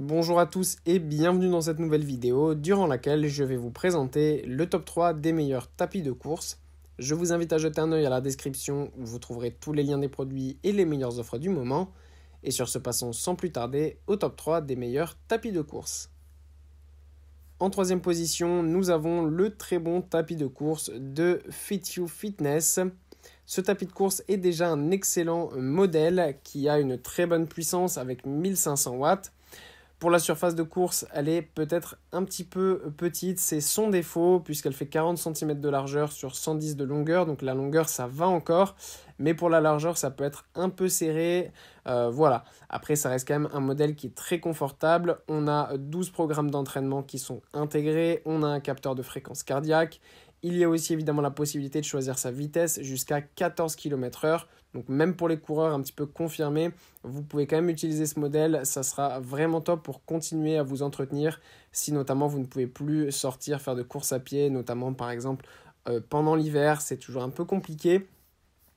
Bonjour à tous et bienvenue dans cette nouvelle vidéo durant laquelle je vais vous présenter le top 3 des meilleurs tapis de course. Je vous invite à jeter un œil à la description où vous trouverez tous les liens des produits et les meilleures offres du moment. Et sur ce passons sans plus tarder au top 3 des meilleurs tapis de course. En troisième position, nous avons le très bon tapis de course de Fit You Fitness. Ce tapis de course est déjà un excellent modèle qui a une très bonne puissance avec 1500 watts. Pour la surface de course, elle est peut-être un petit peu petite, c'est son défaut puisqu'elle fait 40 cm de largeur sur 110 de longueur, donc la longueur ça va encore, mais pour la largeur, ça peut être un peu serré. Euh, voilà. Après, ça reste quand même un modèle qui est très confortable. On a 12 programmes d'entraînement qui sont intégrés. On a un capteur de fréquence cardiaque. Il y a aussi évidemment la possibilité de choisir sa vitesse jusqu'à 14 km/h. Donc même pour les coureurs un petit peu confirmés, vous pouvez quand même utiliser ce modèle. Ça sera vraiment top pour continuer à vous entretenir si notamment vous ne pouvez plus sortir faire de course à pied, notamment par exemple euh, pendant l'hiver. C'est toujours un peu compliqué.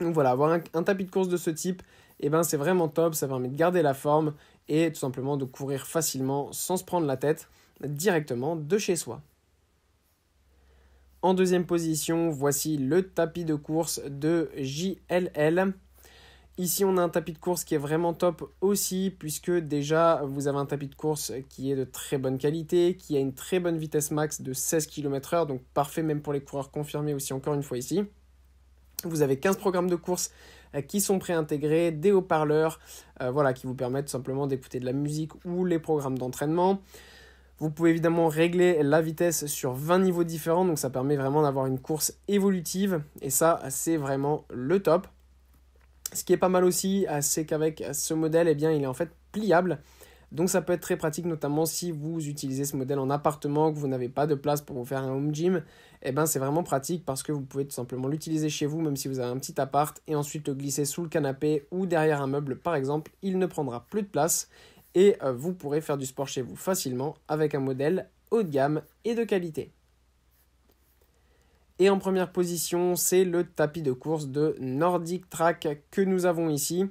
Donc voilà, avoir un, tapis de course de ce type, eh ben, c'est vraiment top, ça permet de garder la forme et tout simplement de courir facilement sans se prendre la tête directement de chez soi. En deuxième position, voici le tapis de course de JLL. Ici, on a un tapis de course qui est vraiment top aussi, puisque déjà, vous avez un tapis de course qui est de très bonne qualité, qui a une très bonne vitesse max de 16 km/h, donc parfait même pour les coureurs confirmés aussi encore une fois ici. Vous avez 15 programmes de course euh, qui sont préintégrés, des haut-parleurs, euh, voilà, qui vous permettent simplement d'écouter de la musique ou les programmes d'entraînement. Vous pouvez évidemment régler la vitesse sur 20 niveaux différents, donc ça permet vraiment d'avoir une course évolutive, et ça, c'est vraiment le top. Ce qui est pas mal aussi, euh, c'est qu'avec ce modèle, eh bien, il est en fait pliable. Donc ça peut être très pratique, notamment si vous utilisez ce modèle en appartement, que vous n'avez pas de place pour vous faire un home gym, et eh ben, c'est vraiment pratique parce que vous pouvez tout simplement l'utiliser chez vous, même si vous avez un petit appart, et ensuite le glisser sous le canapé ou derrière un meuble par exemple, il ne prendra plus de place, et euh, vous pourrez faire du sport chez vous facilement avec un modèle haut de gamme et de qualité. Et en première position, c'est le tapis de course de Nordic Track que nous avons ici.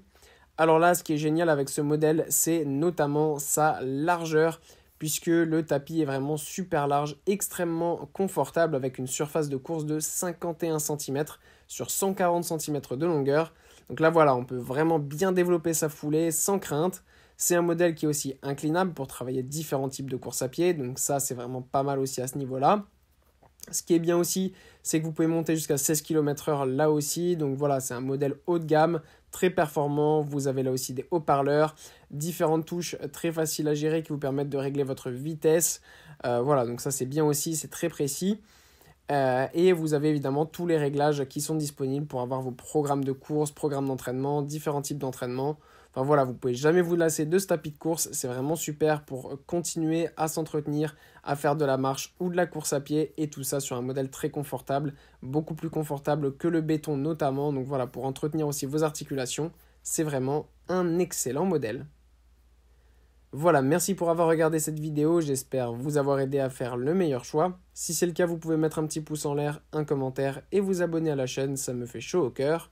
Alors là, ce qui est génial avec ce modèle, c'est notamment sa largeur puisque le tapis est vraiment super large, extrêmement confortable avec une surface de course de 51 cm sur 140 cm de longueur. Donc là voilà, on peut vraiment bien développer sa foulée sans crainte. C'est un modèle qui est aussi inclinable pour travailler différents types de courses à pied, donc ça c'est vraiment pas mal aussi à ce niveau-là. Ce qui est bien aussi, c'est que vous pouvez monter jusqu'à 16 km/h là aussi, donc voilà, c'est un modèle haut de gamme, très performant. Vous avez là aussi des haut-parleurs, différentes touches très faciles à gérer qui vous permettent de régler votre vitesse. Euh, voilà, donc ça c'est bien aussi, c'est très précis. Euh, et vous avez évidemment tous les réglages qui sont disponibles pour avoir vos programmes de course, programmes d'entraînement, différents types d'entraînement. Enfin voilà, vous pouvez jamais vous lasser de ce tapis de course. C'est vraiment super pour euh, continuer à s'entretenir, à faire de la marche ou de la course à pied et tout ça sur un modèle très confortable, beaucoup plus confortable que le béton notamment. Donc voilà, pour entretenir aussi vos articulations, c'est vraiment un excellent modèle. Voilà, merci pour avoir regardé cette vidéo, j'espère vous avoir aidé à faire le meilleur choix. Si c'est le cas, vous pouvez mettre un petit pouce en l'air, un commentaire et vous abonner à la chaîne, ça me fait chaud au cœur.